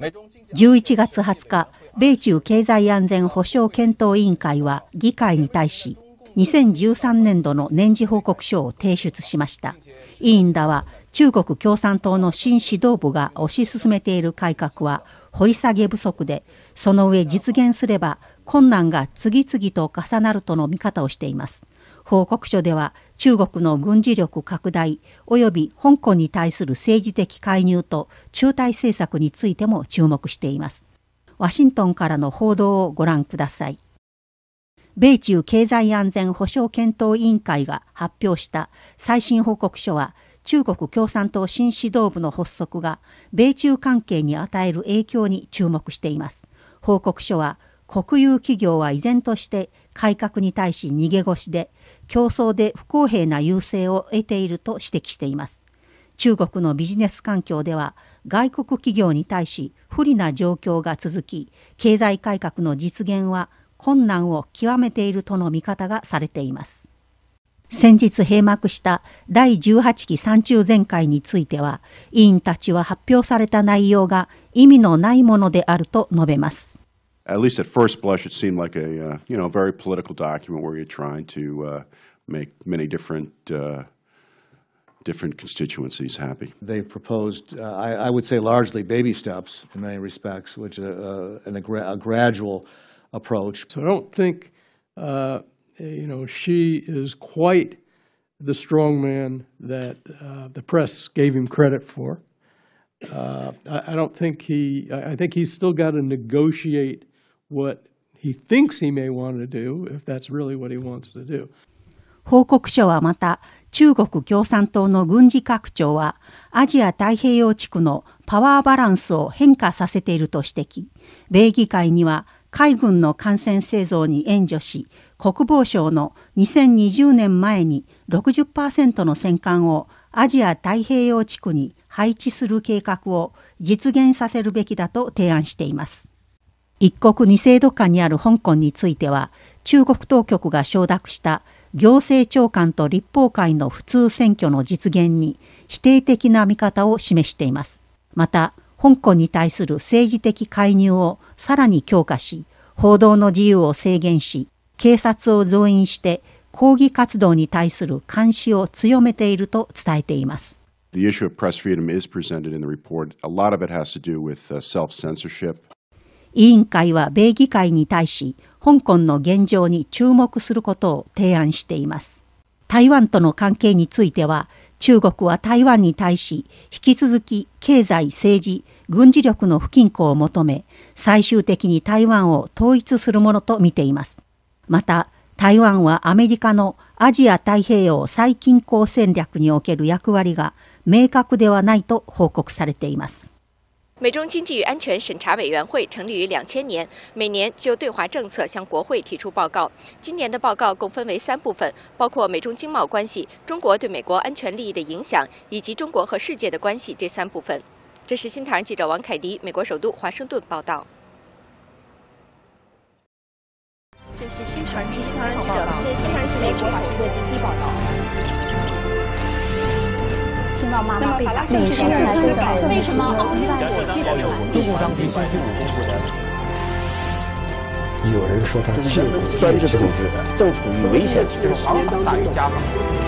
11月20日、米中経済安全保障検討委員会は議会に対し、2013年度の年次報告書を提出しました。委員らは、中国共産党の新指導部が推し進めている改革は掘り下げ不足で、その上実現すれば困難が次々と重なるとの見方をしています。報告書では中国の軍事力拡大及び香港に対する政治的介入と中台政策についても注目しています。ワシントンからの報道をご覧ください。米中経済安全保障検討委員会が発表した最新報告書は中国共産党新指導部の発足が米中関係に与える影響に注目しています。報告書は国有企業は依然として改革に対し逃げ腰で競争で不公平な優勢を得ていると指摘しています。中国のビジネス環境では外国企業に対し不利な状況が続き経済改革の実現は困難を極めているとの見方がされています。先日閉幕した第18期三中全会については委員たちは発表された内容が意味のないものであると述べます。at least at first blush, it seemed like a uh, you know very political document where you're trying to uh, make many different uh, different constituencies happy. They've proposed, uh, I, I, would say, largely baby steps in many respects, which is uh, uh, a, gra a gradual approach. So I don't think you know she is quite the strongman that the press gave him credit for. Uh, I, I, don't think he, I think he's still got to negotiate what he thinks he may want to do if that's really what he wants to do. 報告書はまた、中国共産党の軍事拡張は、アジア太平洋地区のパワーバランスを変化させていると指摘、米議会には海軍の艦船製造に援助し、国防省の2020年前に60%の戦艦をアジア太平洋地区に配置する計画を実現させるべきだと提案しています。一国二制度下にある香港については、中国当局が承諾した行政長官と立法会の普通選挙の実現に否定的な見方を示しています。また、香港に対する政治的介入をさらに強化し、報道の自由を制限し、警察を増員して抗議活動に対する監視を強めていると伝えています。The issue of press freedom is presented in the report. A lot of it has to do with self censorship. 委員会は米議会に対し、香港の現状に注目することを提案しています。台湾との関係については、中国は台湾に対し、引き続き経済、政治、軍事力の不均衡を求め、最終的に台湾を統一するものと見ています。また、台湾はアメリカのアジア太平洋最均衡戦略における役割が明確ではないと報告されています。美中经济与安全审查委员会成立于两千年，每年就对华政策向国会提出报告。今年的报告共分为三部分，包括美中经贸关系、中国对美国安全利益的影响，以及中国和世界的关系这三部分。这是新唐记者王凯迪，美国首都华盛顿报道。这是新唐记者是新唐者美国总部第一报道。听到妈妈被领事馆带为什么？当地百姓公布的。有人说他是专制政治的，正处于危险期，皇权大于家法。